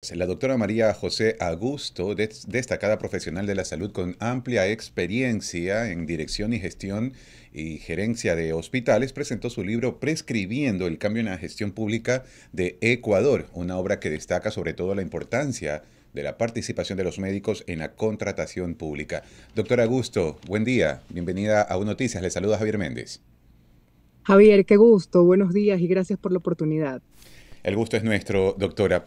Pues, la doctora María José Augusto, destacada profesional de la salud con amplia experiencia en dirección y gestión y gerencia de hospitales, presentó su libro Prescribiendo el cambio en la gestión pública de Ecuador, una obra que destaca sobre todo la importancia de la participación de los médicos en la contratación pública. Doctora Augusto, buen día, bienvenida a UNOTICIAS, Noticias, le saluda Javier Méndez. Javier, qué gusto, buenos días y gracias por la oportunidad. El gusto es nuestro, doctora.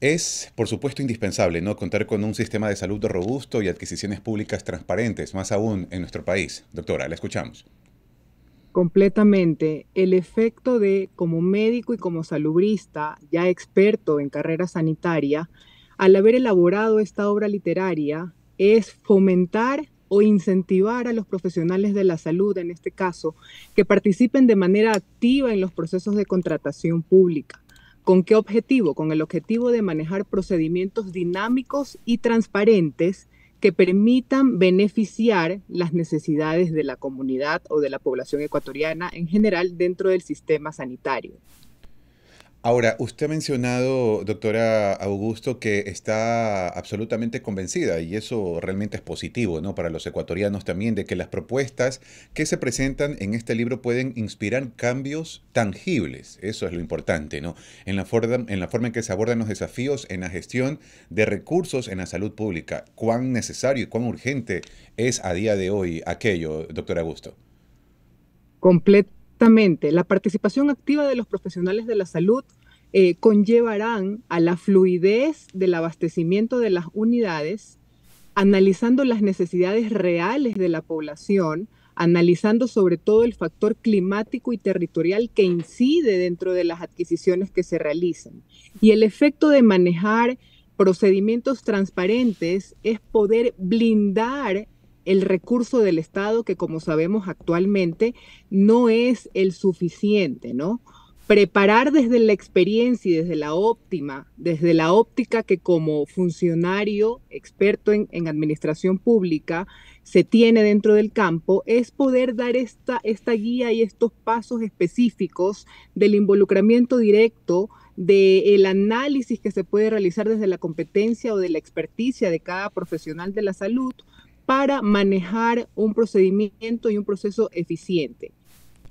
Es, por supuesto, indispensable ¿no? contar con un sistema de salud robusto y adquisiciones públicas transparentes, más aún en nuestro país. Doctora, la escuchamos. Completamente. El efecto de, como médico y como salubrista, ya experto en carrera sanitaria, al haber elaborado esta obra literaria, es fomentar o incentivar a los profesionales de la salud, en este caso, que participen de manera activa en los procesos de contratación pública ¿Con qué objetivo? Con el objetivo de manejar procedimientos dinámicos y transparentes que permitan beneficiar las necesidades de la comunidad o de la población ecuatoriana en general dentro del sistema sanitario. Ahora, usted ha mencionado, doctora Augusto, que está absolutamente convencida, y eso realmente es positivo, ¿no? Para los ecuatorianos también, de que las propuestas que se presentan en este libro pueden inspirar cambios tangibles. Eso es lo importante, ¿no? En la forma en, la forma en que se abordan los desafíos en la gestión de recursos en la salud pública. Cuán necesario y cuán urgente es a día de hoy aquello, doctora Augusto. completo Exactamente, la participación activa de los profesionales de la salud eh, conllevarán a la fluidez del abastecimiento de las unidades, analizando las necesidades reales de la población, analizando sobre todo el factor climático y territorial que incide dentro de las adquisiciones que se realizan. Y el efecto de manejar procedimientos transparentes es poder blindar el recurso del Estado que como sabemos actualmente no es el suficiente, ¿no? Preparar desde la experiencia y desde la óptima, desde la óptica que como funcionario experto en, administración pública se tiene dentro del campo, es poder dar esta, esta guía y estos pasos específicos del involucramiento directo del análisis que se puede realizar desde la competencia o de la experticia de cada profesional de la salud para manejar un procedimiento y un proceso eficiente.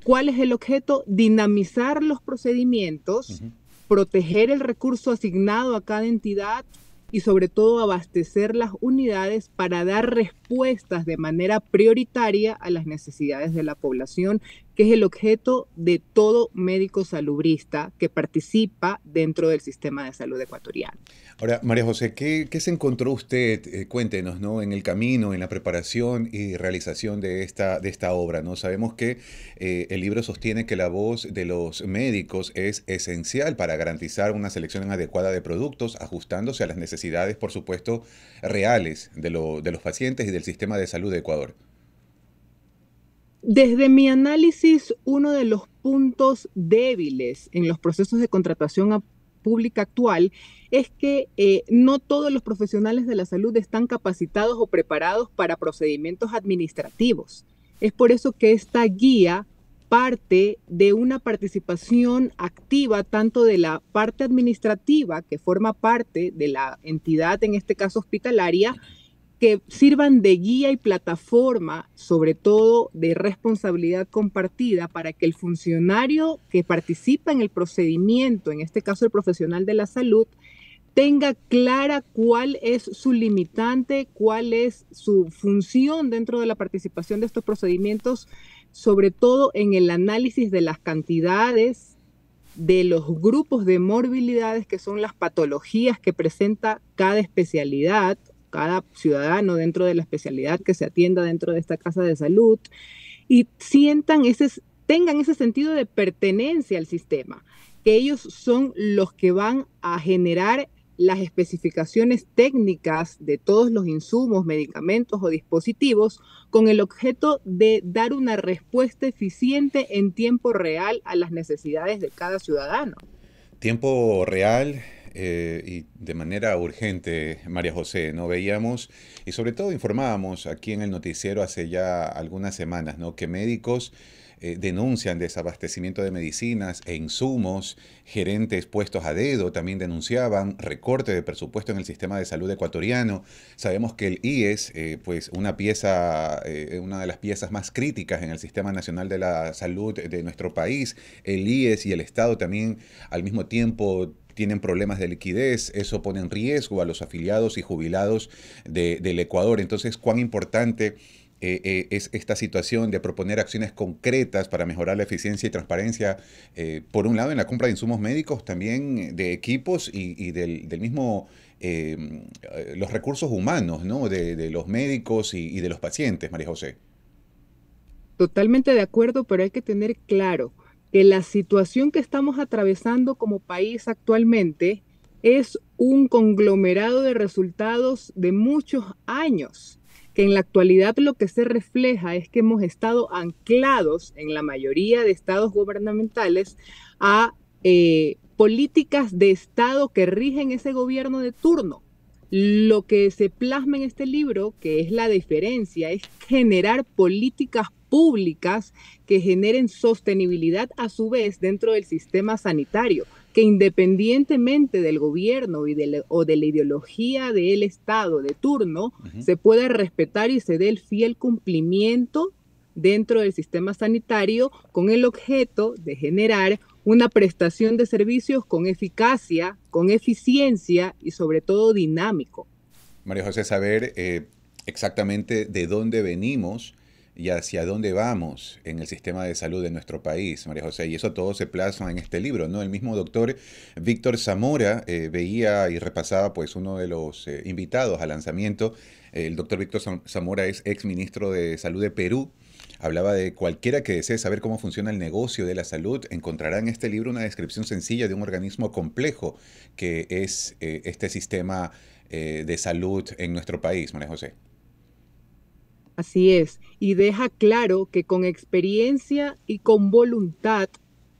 ¿Cuál es el objeto? Dinamizar los procedimientos, proteger el recurso asignado a cada entidad y sobre todo abastecer las unidades para dar respuestas de manera prioritaria a las necesidades de la población que es el objeto de todo médico salubrista que participa dentro del sistema de salud ecuatoriano. Ahora, María José, ¿qué, se encontró usted? Eh, cuéntenos, ¿no? En el camino, en la preparación y realización de esta, de esta obra, ¿no? Sabemos que eh, el libro sostiene que la voz de los médicos es esencial para garantizar una selección adecuada de productos, ajustándose a las necesidades, por supuesto, reales de los pacientes y del sistema de salud de Ecuador. Desde mi análisis, uno de los puntos débiles en los procesos de contratación pública actual es que eh, no todos los profesionales de la salud están capacitados o preparados para procedimientos administrativos. Es por eso que esta guía parte de una participación activa tanto de la parte administrativa, que forma parte de la entidad, en este caso hospitalaria, que sirvan de guía y plataforma, sobre todo de responsabilidad compartida, para que el funcionario que participa en el procedimiento, en este caso el profesional de la salud, tenga clara cuál es su limitante, cuál es su función dentro de la participación de estos procedimientos, sobre todo en el análisis de las cantidades, de los grupos de morbilidades, que son las patologías que presenta cada especialidad cada ciudadano dentro de la especialidad que se atienda dentro de esta casa de salud y sientan ese, tengan ese sentido de pertenencia al sistema, que ellos son los que van a generar las especificaciones técnicas de todos los insumos, medicamentos o dispositivos con el objeto de dar una respuesta eficiente en tiempo real a las necesidades de cada ciudadano. Tiempo real eh, y de manera urgente, María José, ¿no? Veíamos y sobre todo informábamos aquí en el noticiero hace ya algunas semanas, ¿no? Que médicos eh, denuncian desabastecimiento de medicinas e insumos, gerentes puestos a dedo también denunciaban recorte de presupuesto en el sistema de salud ecuatoriano. Sabemos que el IES, eh, pues una pieza, una de las piezas más críticas en el sistema nacional de la salud de nuestro país, el IES y el Estado también al mismo tiempo tienen problemas de liquidez, eso pone en riesgo a los afiliados y jubilados del Ecuador. Entonces, cuán importante eh, eh, es esta situación de proponer acciones concretas para mejorar la eficiencia y transparencia, eh, por un lado en la compra de insumos médicos, también de equipos y, del, mismo, los recursos humanos, ¿no? De, los médicos y de los pacientes, María José. Totalmente de acuerdo, pero hay que tener claro que la situación que estamos atravesando como país actualmente es un conglomerado de resultados de muchos años, que en la actualidad lo que se refleja es que hemos estado anclados en la mayoría de estados gubernamentales a eh, políticas de Estado que rigen ese gobierno de turno. Lo que se plasma en este libro, que es la diferencia, es generar políticas públicas que generen sostenibilidad a su vez dentro del sistema sanitario, que independientemente del gobierno y o de la ideología del Estado de turno, se pueda respetar y se dé el fiel cumplimiento dentro del sistema sanitario con el objeto de generar una prestación de servicios con eficacia, con eficiencia y sobre todo dinámico. María José, saber eh, exactamente de dónde venimos y hacia dónde vamos en el sistema de salud de nuestro país, María José. Y eso todo se plasma en este libro, ¿no? El mismo doctor Víctor Zamora eh, veía y repasaba, pues, uno de los eh, invitados al lanzamiento. El doctor Víctor Zamora es ex ministro de Salud de Perú. Hablaba de cualquiera que desee saber cómo funciona el negocio de la salud, encontrará en este libro una descripción sencilla de un organismo complejo que es eh, este sistema de salud en nuestro país, María José. Así es, y deja claro que con experiencia y con voluntad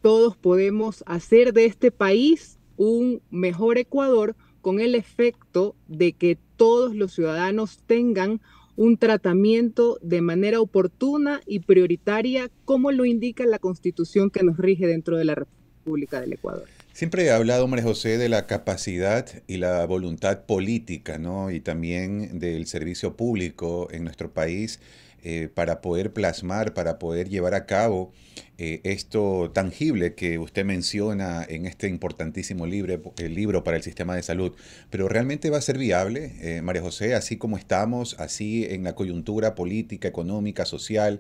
todos podemos hacer de este país un mejor Ecuador con el efecto de que todos los ciudadanos tengan un tratamiento de manera oportuna y prioritaria como lo indica la constitución que nos rige dentro de la República del Ecuador. Siempre he hablado María José de la capacidad y la voluntad política, ¿no? Y también del servicio público en nuestro país eh, para poder plasmar, para poder llevar a cabo eh, esto tangible que usted menciona en este importantísimo el libro para el sistema de salud. Pero realmente va a ser viable, eh, María José, así como estamos, así en la coyuntura política, económica, social,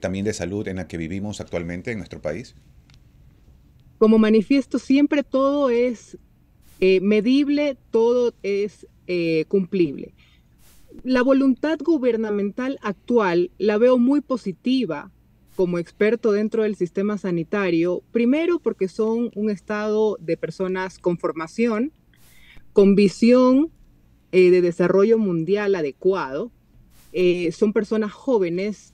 también de salud en la que vivimos actualmente en nuestro país. Como manifiesto siempre todo es eh, medible, todo es eh, cumplible. La voluntad gubernamental actual la veo muy positiva como experto dentro del sistema sanitario, primero porque son un estado de personas con formación, con visión eh, de desarrollo mundial adecuado, son personas jóvenes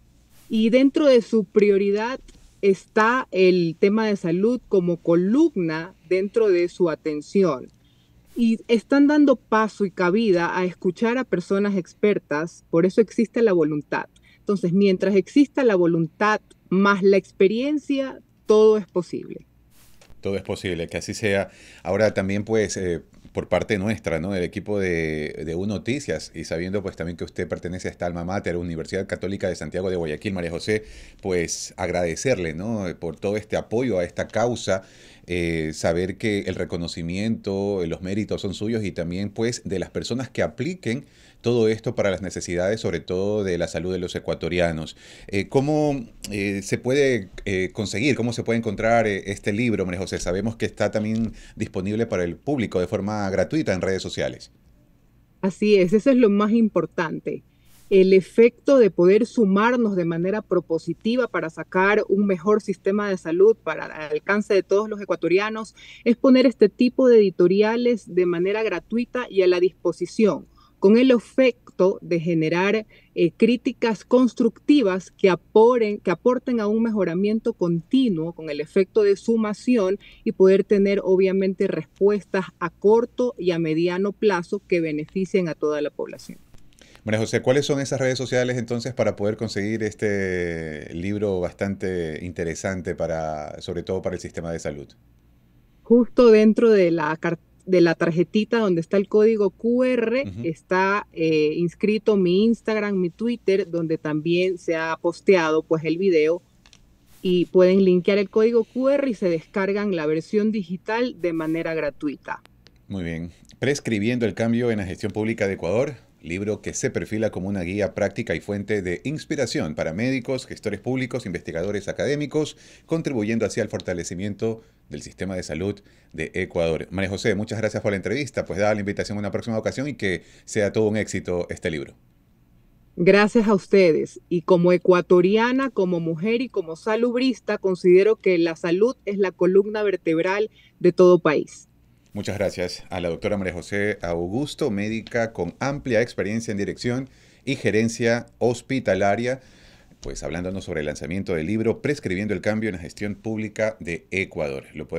y dentro de su prioridad está el tema de salud como columna dentro de su atención. Y están dando paso y cabida a escuchar a personas expertas, por eso existe la voluntad. Entonces, mientras exista la voluntad más la experiencia, todo es posible. Todo es posible, que así sea. Ahora también pues eh, por parte nuestra, ¿no? Del equipo de, de Noticias y sabiendo pues también que usted pertenece a esta alma mater, Universidad Católica de Santiago de Guayaquil, María José, pues agradecerle, ¿no? Por todo este apoyo a esta causa, eh, saber que el reconocimiento, los méritos son suyos y también pues de las personas que apliquen todo esto para las necesidades, sobre todo de la salud de los ecuatorianos. Eh, ¿Cómo eh, se puede eh, conseguir, cómo se puede encontrar este libro, María José? Sabemos que está también disponible para el público de forma gratuita en redes sociales. Así es, eso es lo más importante. El efecto de poder sumarnos de manera propositiva para sacar un mejor sistema de salud para el alcance de todos los ecuatorianos es poner este tipo de editoriales de manera gratuita y a la disposición con el efecto de generar eh, críticas constructivas que, que aporten a un mejoramiento continuo con el efecto de sumación y poder tener obviamente respuestas a corto y a mediano plazo que beneficien a toda la población. Bueno, José, ¿cuáles son esas redes sociales entonces para poder conseguir este libro bastante interesante para, sobre todo para el sistema de salud? Justo dentro de la cartera de la tarjetita donde está el código QR está eh, inscrito mi Instagram, mi Twitter, donde también se ha posteado pues el video y pueden linkear el código QR y se descargan la versión digital de manera gratuita. Muy bien. Prescribiendo el cambio en la gestión pública de Ecuador, libro que se perfila como una guía práctica y fuente de inspiración para médicos, gestores públicos, investigadores académicos, contribuyendo así al fortalecimiento del sistema de salud de Ecuador. María José, muchas gracias por la entrevista, pues da la invitación a una próxima ocasión y que sea todo un éxito este libro. Gracias a ustedes. Y como ecuatoriana, como mujer y como salubrista, considero que la salud es la columna vertebral de todo país. Muchas gracias a la doctora María José Augusto, médica con amplia experiencia en dirección y gerencia hospitalaria, pues hablándonos sobre el lanzamiento del libro Prescribiendo el Cambio en la Gestión Pública de Ecuador. Lo